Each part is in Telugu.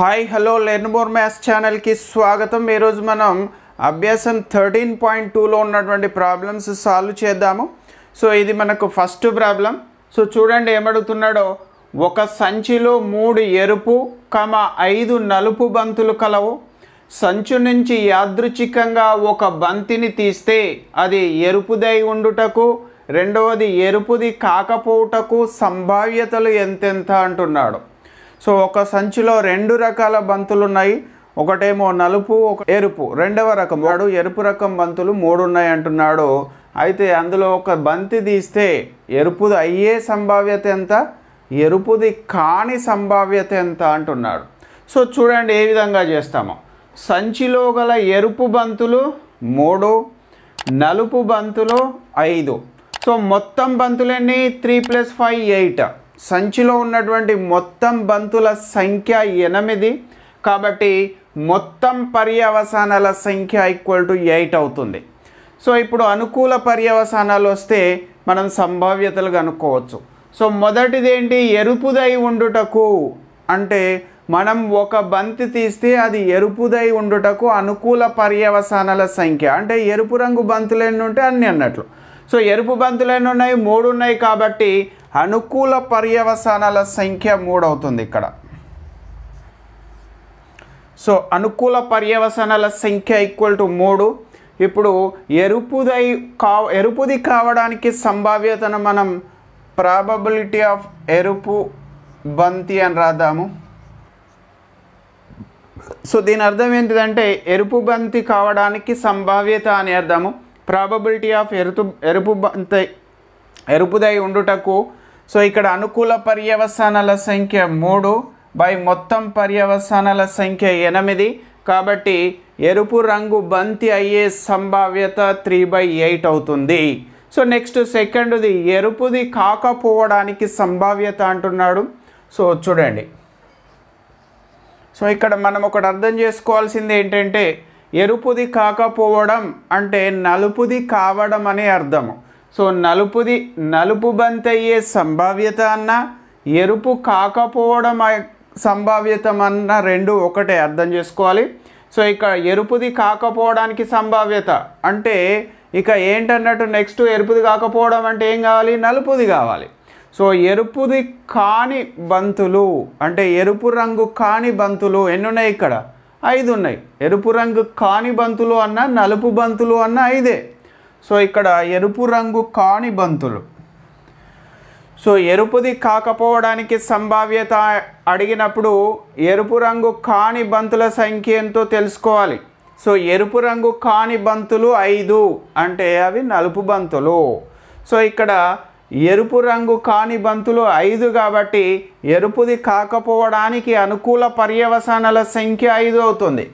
హాయ్ హలో మోర్ మ్యాథ్స్ ఛానల్కి స్వాగతం ఈరోజు మనం అభ్యాసం థర్టీన్ పాయింట్ టూలో ఉన్నటువంటి ప్రాబ్లమ్స్ సాల్వ్ చేద్దాము సో ఇది మనకు ఫస్ట్ ప్రాబ్లం సో చూడండి ఏమడుగుతున్నాడో ఒక సంచిలో మూడు ఎరుపు కమ ఐదు నలుపు బంతులు కలవు సంచు నుంచి యాదృచ్ఛికంగా ఒక బంతిని తీస్తే అది ఎరుపుదై ఉండుటకు రెండవది ఎరుపుది కాకపోవుటకు సంభావ్యతలు ఎంతెంత అంటున్నాడు సో ఒక సంచిలో రెండు రకాల బంతులు ఉన్నాయి ఒకటేమో నలుపు ఒక ఎరుపు రెండవ రకం వాడు ఎరుపు రకం బంతులు మూడు ఉన్నాయి అంటున్నాడు అయితే అందులో ఒక బంతి తీస్తే ఎరుపుది అయ్యే సంభావ్యత ఎంత ఎరుపుది కాని సంభావ్యత ఎంత అంటున్నాడు సో చూడండి ఏ విధంగా చేస్తామో సంచిలో గల ఎరుపు బంతులు మూడు నలుపు బంతులు ఐదు సో మొత్తం బంతులన్నీ త్రీ ప్లస్ ఫైవ్ ఎయిట్ సంచిలో ఉన్నటువంటి మొత్తం బంతుల సంఖ్య ఎనిమిది కాబట్టి మొత్తం పర్యవసానాల సంఖ్య ఈక్వల్ టు ఎయిట్ అవుతుంది సో ఇప్పుడు అనుకూల పర్యవసానాలు వస్తే మనం సంభావ్యతలు కనుక్కోవచ్చు సో మొదటిది ఏంటి ఎరుపుదై ఉండుటకు అంటే మనం ఒక బంతి తీస్తే అది ఎరుపుదై ఉండుటకు అనుకూల పర్యవసానాల సంఖ్య అంటే ఎరుపు రంగు బంతులు ఎన్ని ఉంటే అన్ని అన్నట్లు సో ఎరుపు బంతులు ఎన్ని ఉన్నాయి మూడు ఉన్నాయి కాబట్టి అనుకూల పర్యవసానాల సంఖ్య మూడవుతుంది ఇక్కడ సో అనుకూల పర్యవసనాల సంఖ్య ఈక్వల్ టు మూడు ఇప్పుడు ఎరుపుదై కా ఎరుపుది కావడానికి సంభావ్యతను మనం ప్రాబబిలిటీ ఆఫ్ ఎరుపు బంతి అని రాద్దాము సో దీని అర్థం ఏంటిదంటే ఎరుపు బంతి కావడానికి సంభావ్యత అని అర్థము ప్రాబబిలిటీ ఆఫ్ ఎరుపు ఎరుపు బంతి ఎరుపుదై ఉండుటకు సో ఇక్కడ అనుకూల పర్యవసానాల సంఖ్య మూడు బై మొత్తం పర్యవసానాల సంఖ్య ఎనిమిది కాబట్టి ఎరుపు రంగు బంతి అయ్యే సంభావ్యత త్రీ బై ఎయిట్ అవుతుంది సో నెక్స్ట్ సెకండ్ది ఎరుపుది కాకపోవడానికి సంభావ్యత అంటున్నాడు సో చూడండి సో ఇక్కడ మనం ఒకటి అర్థం చేసుకోవాల్సింది ఏంటంటే ఎరుపుది కాకపోవడం అంటే నలుపుది కావడం అనే అర్థము సో నలుపుది నలుపు బంతి అయ్యే సంభావ్యత అన్న ఎరుపు కాకపోవడం సంభావ్యత అన్న రెండు ఒకటే అర్థం చేసుకోవాలి సో ఇక ఎరుపుది కాకపోవడానికి సంభావ్యత అంటే ఇక ఏంటన్నట్టు నెక్స్ట్ ఎరుపుది కాకపోవడం అంటే ఏం కావాలి నలుపుది కావాలి సో ఎరుపుది కాని బంతులు అంటే ఎరుపు రంగు కాని బంతులు ఎన్ని ఉన్నాయి ఇక్కడ ఐదు ఉన్నాయి ఎరుపు రంగు కాని బంతులు అన్న నలుపు బంతులు అన్న ఐదే సో ఇక్కడ ఎరుపు రంగు కాని బంతులు సో ఎరుపుది కాకపోవడానికి సంభావ్యత అడిగినప్పుడు ఎరుపు రంగు కాని బంతుల సంఖ్య ఎంతో తెలుసుకోవాలి సో ఎరుపు రంగు కాని బంతులు ఐదు అంటే అవి నలుపు బంతులు సో ఇక్కడ ఎరుపు రంగు కాని బంతులు ఐదు కాబట్టి ఎరుపుది కాకపోవడానికి అనుకూల పర్యవసానాల సంఖ్య ఐదు అవుతుంది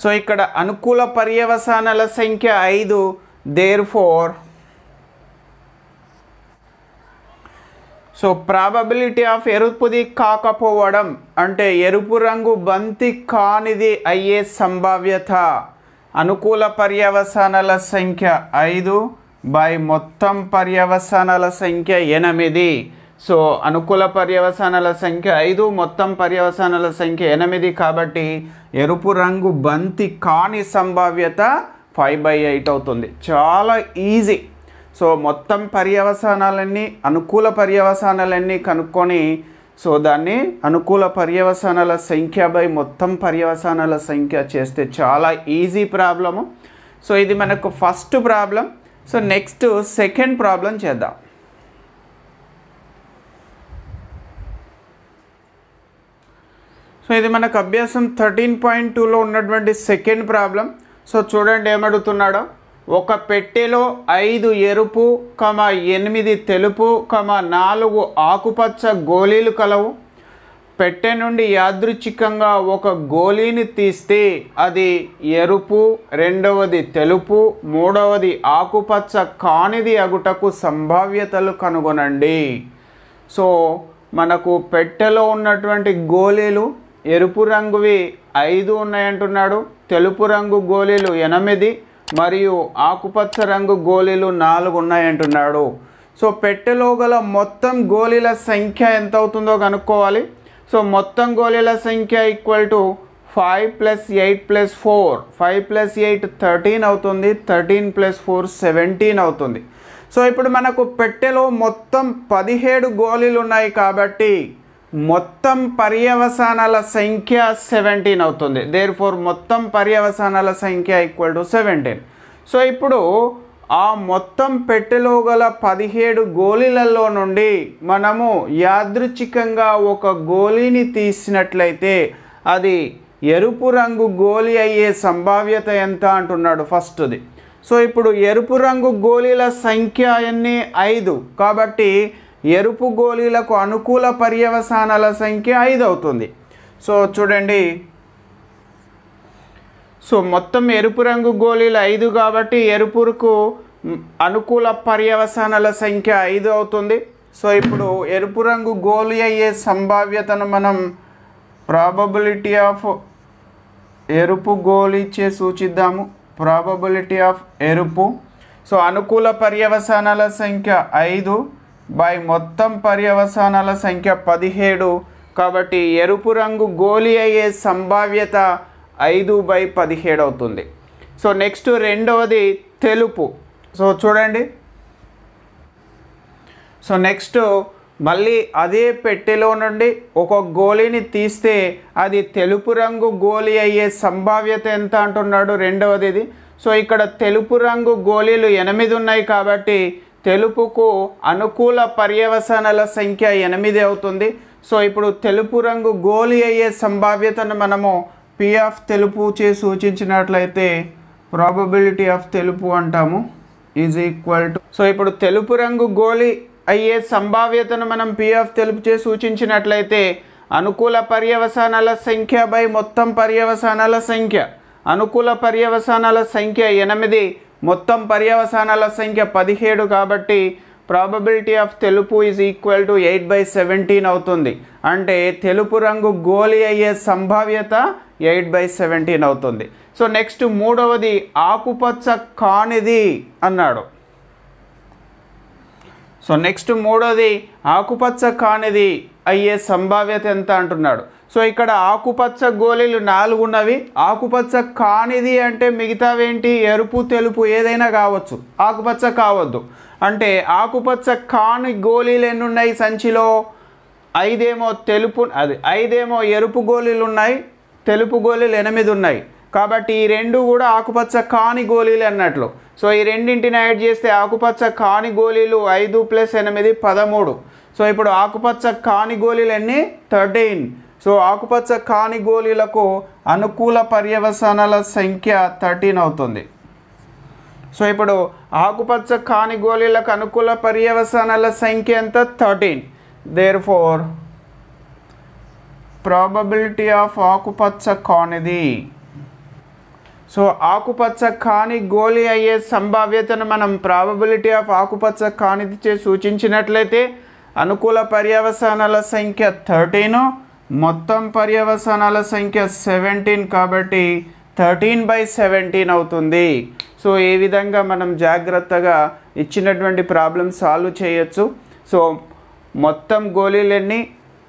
సో ఇక్కడ అనుకూల పర్యవసానాల సంఖ్య ఐదు therefore so probability of ఎరుపుది కాకపోవడం అంటే ఎరుపు రంగు బంతి కానిది అయ్యే సంభావ్యత అనుకూల పర్యవసానాల సంఖ్య ఐదు బై మొత్తం పర్యవసానాల సంఖ్య ఎనిమిది సో అనుకూల పర్యవసానాల సంఖ్య ఐదు మొత్తం పర్యవసానాల సంఖ్య ఎనిమిది కాబట్టి ఎరుపు రంగు బంతి కాని సంభావ్యత ఫైవ్ బై ఎయిట్ అవుతుంది చాలా ఈజీ సో మొత్తం పర్యవసానాలన్నీ అనుకూల పర్యవసానాలన్నీ కనుక్కొని సో దాన్ని అనుకూల పర్యవసానాల సంఖ్య బై మొత్తం పర్యవసానాల సంఖ్య చేస్తే చాలా ఈజీ ప్రాబ్లము సో ఇది మనకు first problem so next second problem చేద్దాం సో ఇది మనకు అభ్యాసం థర్టీన్ పాయింట్ టూలో ఉన్నటువంటి సెకండ్ ప్రాబ్లం సో చూడండి ఏమడుగుతున్నాడో ఒక పెట్టెలో ఐదు ఎరుపు కమ ఎనిమిది తెలుపు కమ నాలుగు ఆకుపచ్చ గోళీలు కలవు పెట్టె నుండి యాదృచ్ఛికంగా ఒక గోళీని తీస్తే అది ఎరుపు రెండవది తెలుపు మూడవది ఆకుపచ్చ కానిది అగుటకు సంభావ్యతలు కనుగొనండి సో మనకు పెట్టెలో ఉన్నటువంటి గోళీలు ఎరుపు రంగువి ఐదు ఉన్నాయంటున్నాడు తెలుపు రంగు గోళీలు ఎనిమిది మరియు ఆకుపచ్చ రంగు గోళీలు నాలుగు ఉన్నాయంటున్నాడు సో పెట్టెలో గల మొత్తం గోళీల సంఖ్య ఎంత అవుతుందో కనుక్కోవాలి సో మొత్తం గోళీల సంఖ్య equal to five plus eight plus four five plus eight thirteen అవుతుంది థర్టీన్ ప్లస్ ఫోర్ సెవెంటీన్ అవుతుంది సో ఇప్పుడు మనకు పెట్టెలో మొత్తం పదిహేడు గోళీలు ఉన్నాయి కాబట్టి మొత్తం పర్యవసానాల సంఖ్య సెవెంటీన్ అవుతుంది దేర్ ఫోర్ మొత్తం పర్యవసానాల సంఖ్య ఈక్వల్ టు సెవెంటీన్ సో ఇప్పుడు ఆ మొత్తం పెట్టెలో గల పదిహేడు గోళీలలో నుండి మనము యాదృచ్ఛికంగా ఒక గోళీని తీసినట్లయితే అది ఎరుపు రంగు గోళీ అయ్యే సంభావ్యత ఎంత అంటున్నాడు ఫస్ట్ది సో ఇప్పుడు ఎరుపు రంగు గోళీల సంఖ్య అన్నీ ఐదు కాబట్టి ఎరుపు గోళీలకు అనుకూల పర్యవసానాల సంఖ్య ఐదు అవుతుంది సో చూడండి సో మొత్తం ఎరుపు రంగు గోళీలు ఐదు కాబట్టి ఎరుపుకు అనుకూల పర్యవసానాల సంఖ్య ఐదు అవుతుంది సో ఇప్పుడు ఎరుపు రంగు గోళీ అయ్యే సంభావ్యతను మనం ప్రాబబిలిటీ ఆఫ్ ఎరుపు గోలిచ్చే సూచిద్దాము ప్రాబబిలిటీ ఆఫ్ ఎరుపు సో అనుకూల పర్యవసానాల సంఖ్య ఐదు బై మొత్తం పర్యవసానాల సంఖ్య పదిహేడు కాబట్టి ఎరుపు రంగు గోలి అయ్యే సంభావ్యత ఐదు బై పదిహేడు అవుతుంది సో నెక్స్ట్ రెండవది తెలుపు సో చూడండి సో నెక్స్ట్ మళ్ళీ అదే పెట్టెలో నుండి ఒక గోళీని తీస్తే అది తెలుపు రంగు గోలి అయ్యే సంభావ్యత ఎంత అంటున్నాడు రెండవది ఇది సో ఇక్కడ తెలుపు రంగు గోళీలు ఎనిమిది ఉన్నాయి కాబట్టి తెలుపుకు అనుకూల పర్యవసనాల సంఖ్య ఎనిమిది అవుతుంది సో ఇప్పుడు తెలుపు రంగు గోలి అయ్యే సంభావ్యతను మనము పి ఆఫ్ తెలుపు చే సూచించినట్లయితే ప్రాబబిలిటీ ఆఫ్ తెలుపు అంటాము ఈజ్ ఈక్వల్ టు సో ఇప్పుడు తెలుపు రంగు గోలి అయ్యే సంభావ్యతను మనం పి ఆఫ్ తెలుపు చే సూచించినట్లయితే అనుకూల పర్యవసానాల సంఖ్య బై మొత్తం పర్యవసానాల సంఖ్య అనుకూల పర్యవసానాల సంఖ్య ఎనిమిది మొత్తం పర్యవసానాల సంఖ్య పదిహేడు కాబట్టి ప్రాబబిలిటీ ఆఫ్ తెలుపు is equal to eight by seventeen అవుతుంది అంటే తెలుపు రంగు గోలి అయ్యే సంభావ్యత ఎయిట్ బై సెవెంటీన్ అవుతుంది సో నెక్స్ట్ మూడవది ఆకుపచ్చ కానిది అన్నాడు సో నెక్స్ట్ మూడోది ఆకుపచ్చ కానిది అయ్యే సంభావ్యత ఎంత అంటున్నాడు సో ఇక్కడ ఆకుపచ్చ గోళీలు నాలుగు ఉన్నవి ఆకుపచ్చ కానిది అంటే మిగతావేంటి ఎరుపు తెలుపు ఏదైనా కావచ్చు ఆకుపచ్చ కావద్దు అంటే ఆకుపచ్చ కాని గోళీలు ఎన్ని ఉన్నాయి సంచిలో ఐదేమో తెలుపు అది ఐదేమో ఎరుపు గోళీలు ఉన్నాయి తెలుపు గోళీలు ఎనిమిది ఉన్నాయి కాబట్టి ఈ రెండు కూడా ఆకుపచ్చ కాని గోళీలు అన్నట్లు సో ఈ రెండింటిని యాడ్ చేస్తే ఆకుపచ్చ కాని గోళీలు ఐదు ప్లస్ ఎనిమిది పదమూడు సో ఇప్పుడు ఆకుపచ్చ కాని గోళీలు ఎన్ని థర్టీన్ సో ఆకుపచ్చ కాని గోళీలకు అనుకూల పర్యవసనల సంఖ్య థర్టీన్ అవుతుంది సో ఇప్పుడు ఆకుపచ్చ కాని గోళీలకు అనుకూల పర్యవసనాల సంఖ్య ఎంత thirteen therefore probability of ఆకుపచ్చ కానిది సో ఆకుపచ్చ కాని గోళీ అయ్యే సంభావ్యతను మనం ప్రాబబిలిటీ ఆఫ్ ఆకుపచ్చ చే సూచించినట్లయితే అనుకూల పర్యవసానాల సంఖ్య థర్టీను మొత్తం పర్యవసానాల సంఖ్య సెవెంటీన్ కాబట్టి థర్టీన్ బై సెవెంటీన్ అవుతుంది సో ఏ విధంగా మనం జాగ్రత్తగా ఇచ్చినటువంటి ప్రాబ్లం సాల్వ్ చేయొచ్చు సో మొత్తం గోళీలు ఎన్ని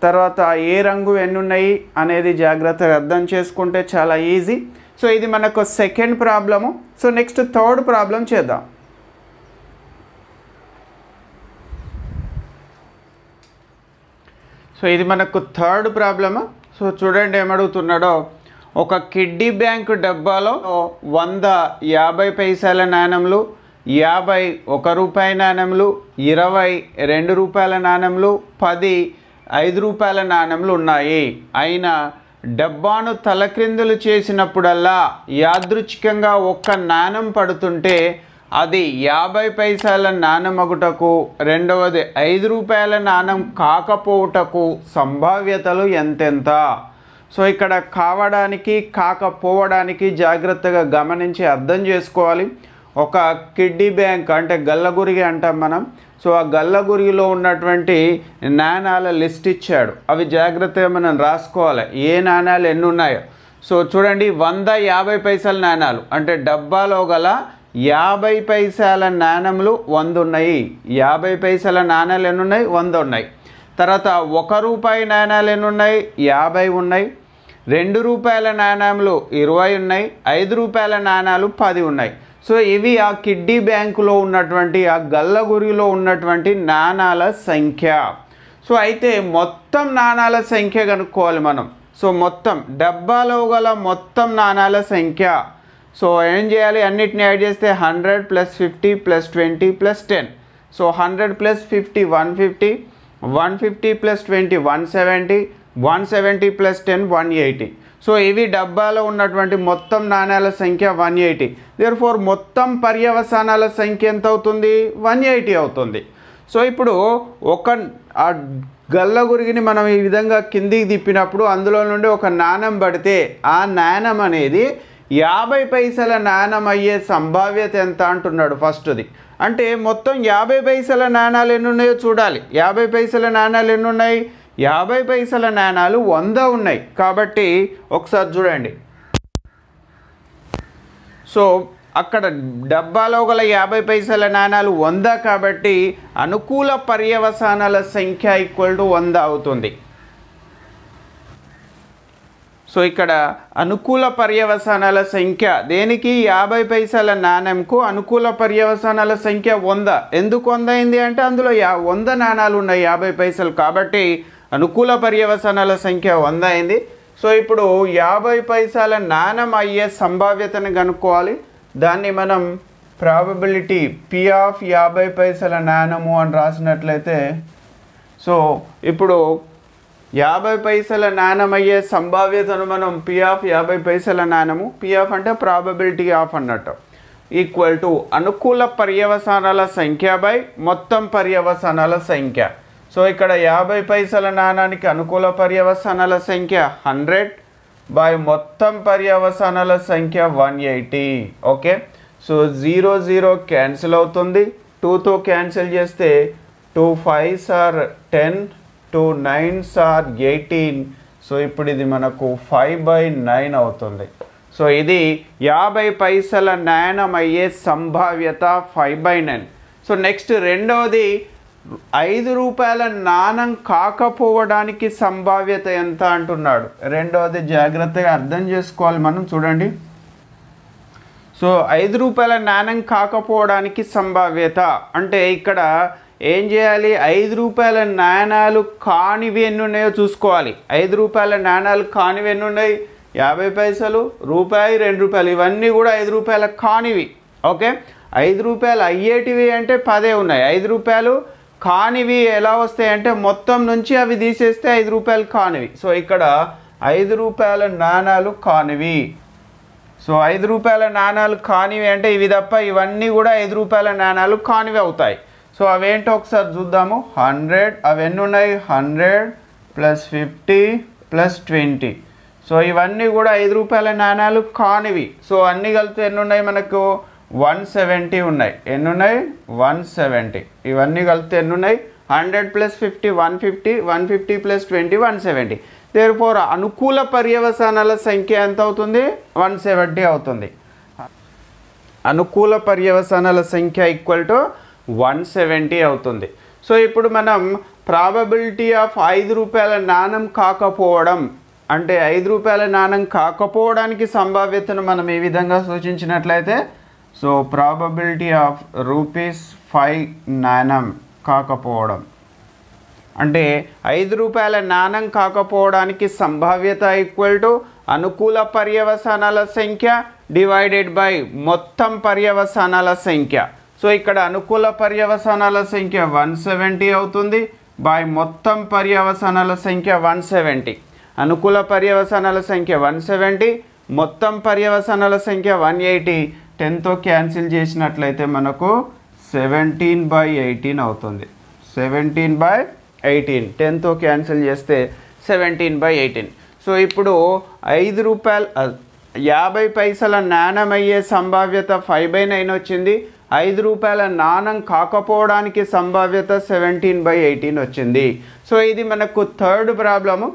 తర్వాత ఏ రంగు ఎన్ని ఉన్నాయి అనేది జాగ్రత్తగా అర్థం చేసుకుంటే చాలా ఈజీ సో ఇది మనకు second problem so next third problem చేద్దాం సో ఇది మనకు థర్డ్ ప్రాబ్లమ్ సో చూడండి ఏమడుగుతున్నాడో ఒక కిడ్డీ బ్యాంకు డబ్బాలో వంద యాభై పైసల నాణెంలు యాభై ఒక రూపాయి నాణెంలు ఇరవై రెండు రూపాయల నాణెంలు పది ఐదు రూపాయల నాణెంలు ఉన్నాయి అయినా డబ్బాను తలక్రిందులు చేసినప్పుడల్లా యాదృచ్ఛికంగా ఒక్క నాణెం పడుతుంటే అది యాభై పైసల నాణమగుటకు రెండవది ఐదు రూపాయల నాణం కాకపోవుటకు సంభావ్యతలు ఎంతెంత సో ఇక్కడ కావడానికి కాకపోవడానికి జాగ్రత్తగా గమనించి అర్థం చేసుకోవాలి ఒక కిడ్డీ బ్యాంక్ అంటే గల్లగురిగి అంటాం మనం సో ఆ గల్లగురిగిలో ఉన్నటువంటి నాణాల లిస్ట్ ఇచ్చాడు అవి జాగ్రత్తగా మనం రాసుకోవాలి ఏ నాణాలు ఎన్ని ఉన్నాయో సో చూడండి వంద యాభై పైసల నాణాలు అంటే డబ్బాలో గల యాభై పైసల నాణ్యములు వంద ఉన్నాయి యాభై పైసల ఎన్ని ఎన్నున్నాయి వంద ఉన్నాయి తర్వాత ఒక రూపాయి నాణాలు ఎన్నున్నాయి యాభై ఉన్నాయి రెండు రూపాయల నాణాలు ఇరవై ఉన్నాయి ఐదు రూపాయల నాణాలు పది ఉన్నాయి సో ఇవి ఆ కిడ్డీ బ్యాంకులో ఉన్నటువంటి ఆ గల్లగురిలో ఉన్నటువంటి నాణాల సంఖ్య సో అయితే మొత్తం నాణాల సంఖ్య కనుక్కోవాలి మనం సో మొత్తం డబ్బాలో గల మొత్తం నాణాల సంఖ్య సో ఏం చేయాలి అన్నిటిని యాడ్ చేస్తే hundred plus fifty plus twenty plus ten so hundred plus fifty one fifty one fifty plus twenty one seventy one seventy plus ten one eighty so ఇవి డబ్బాలో ఉన్నటువంటి మొత్తం నాణ్యాల సంఖ్య వన్ ఎయిటీ దేర్ ఫోర్ మొత్తం పర్యవసానాల సంఖ్య ఎంత అవుతుంది వన్ ఎయిటీ అవుతుంది సో ఇప్పుడు ఒక ఆ గల్ల గురిగిని మనం ఈ విధంగా కిందికి తిప్పినప్పుడు అందులో నుండి ఒక నాణం పడితే ఆ నాణం అనేది యాభై పైసల నాణం అయ్యే సంభావ్యత ఎంత అంటున్నాడు ఫస్ట్ది అంటే మొత్తం యాభై పైసల నాణాలు ఎన్ని ఉన్నాయో చూడాలి యాభై పైసల నాణాలు ఎన్ని ఉన్నాయి యాభై పైసల నాణాలు వంద ఉన్నాయి కాబట్టి ఒకసారి చూడండి సో అక్కడ డబ్బాలో గల యాభై పైసల నాణాలు వంద కాబట్టి అనుకూల పర్యవసానాల సంఖ్య ఈక్వల్ టు వంద అవుతుంది సో ఇక్కడ అనుకూల పర్యవసానాల సంఖ్య దేనికి యాభై పైసల నాణ్యంకు అనుకూల పర్యవసానాల సంఖ్య వంద ఎందుకు వంద అయింది అంటే అందులో యా వంద నాణాలు ఉన్నాయి యాభై పైసలు కాబట్టి అనుకూల పర్యవసానాల సంఖ్య వంద అయింది సో ఇప్పుడు యాభై పైసల నాణ్యం అయ్యే సంభావ్యతను కనుక్కోవాలి దాన్ని మనం ప్రాబబిలిటీ పి ఆఫ్ యాభై పైసల నాణము అని రాసినట్లయితే సో ఇప్పుడు యాభై పైసల నాణమయ్యే సంభావ్యతను మనం పిఎఫ్ యాభై పైసల నాణము పిఎఫ్ అంటే ప్రాబబిలిటీ ఆఫ్ అన్నట్టు ఈక్వల్ టు అనుకూల పర్యవసానాల సంఖ్య బై మొత్తం పర్యవసానాల సంఖ్య సో ఇక్కడ యాభై పైసల నాణానికి అనుకూల పర్యవసానాల సంఖ్య హండ్రెడ్ బై మొత్తం పర్యవసానాల సంఖ్య one eighty okay so zero zero cancel అవుతుంది టూతో క్యాన్సిల్ చేస్తే two fives are ten two nines are eighteen so ఇప్పుడు ఇది మనకు ఫైవ్ బై నైన్ అవుతుంది సో ఇది యాభై పైసల నయనం అయ్యే సంభావ్యత five by nine so next రెండవది ఐదు రూపాయల నాణం కాకపోవడానికి సంభావ్యత ఎంత అంటున్నాడు రెండవది జాగ్రత్తగా అర్థం చేసుకోవాలి మనం చూడండి సో ఐదు రూపాయల నాణం కాకపోవడానికి సంభావ్యత అంటే ఇక్కడ ఏం చేయాలి ఐదు రూపాయల నాణాలు కానివి ఎన్ని ఉన్నాయో చూసుకోవాలి ఐదు రూపాయల నాణాలు కానివి ఎన్ని ఉన్నాయి యాభై పైసలు రూపాయి రెండు రూపాయలు ఇవన్నీ కూడా ఐదు రూపాయల కానివి ఓకే ఐదు రూపాయలు అయ్యేటివి అంటే పదే ఉన్నాయి ఐదు రూపాయలు కానివి ఎలా వస్తాయి అంటే మొత్తం నుంచి అవి తీసేస్తే ఐదు రూపాయలు కానివి సో ఇక్కడ ఐదు రూపాయల నాణాలు కానివి సో ఐదు రూపాయల నాణాలు కానివి అంటే ఇవి తప్ప ఇవన్నీ కూడా ఐదు రూపాయల నాణాలు కానివి అవుతాయి సో అవేంటో ఒకసారి చూద్దాము హండ్రెడ్ అవన్నీ ఉన్నాయి hundred plus fifty plus twenty so ఇవన్నీ కూడా ఐదు రూపాయల నాణ్యాలు కానివి సో అన్నీ కలిపి ఎన్ని ఉన్నాయి మనకు వన్ సెవెంటీ ఉన్నాయి ఎన్ని ఉన్నాయి వన్ సెవెంటీ ఇవన్నీ కలిపి ఎన్ని ఉన్నాయి hundred plus fifty one fifty one fifty plus twenty one seventy therefore అనుకూల పర్యవసానాల సంఖ్య ఎంత అవుతుంది వన్ సెవెంటీ అవుతుంది అనుకూల పర్యవసానాల సంఖ్య ఈక్వల్ టు వన్ సెవెంటీ అవుతుంది సో ఇప్పుడు మనం ప్రాబబిలిటీ ఆఫ్ ఐదు రూపాయల నాణం కాకపోవడం అంటే ఐదు రూపాయల నాణం కాకపోవడానికి సంభావ్యతను మనం ఏ విధంగా సూచించినట్లయితే so probability of rupees five నాణం కాకపోవడం అంటే ఐదు రూపాయల నాణం కాకపోవడానికి సంభావ్యత ఈక్వల్ టు అనుకూల పర్యవసానాల సంఖ్య డివైడెడ్ బై మొత్తం పర్యవసానాల సంఖ్య సో ఇక్కడ అనుకూల పర్యవసానాల సంఖ్య వన్ సెవెంటీ అవుతుంది బాయ్ మొత్తం పర్యవసానాల సంఖ్య వన్ సెవెంటీ అనుకూల పర్యవసానాల సంఖ్య వన్ సెవెంటీ మొత్తం పర్యవసానాల సంఖ్య వన్ ఎయిటీ టెన్తో క్యాన్సిల్ చేసినట్లయితే మనకు సెవెంటీన్ బై ఎయిటీన్ అవుతుంది సెవెంటీన్ బై ఎయిటీన్ టెన్తో క్యాన్సిల్ చేస్తే సెవెంటీన్ బై ఎయిటీన్ సో ఇప్పుడు ఐదు రూపాయలు యాభై పైసల నాణమయ్యే సంభావ్యత ఫైవ్ బై నైన్ వచ్చింది ఐదు రూపాయల నాణం కాకపోవడానికి సంభావ్యత సెవెంటీన్ బై ఎయిటీన్ వచ్చింది సో ఇది మనకు థర్డ్ ప్రాబ్లము